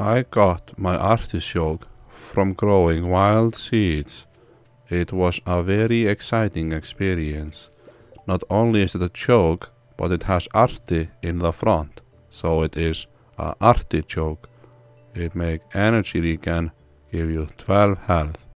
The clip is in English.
I got my artichoke from growing wild seeds. It was a very exciting experience. Not only is it a choke, but it has arti in the front, so it is a artichoke. It make energy regen, give you 12 health.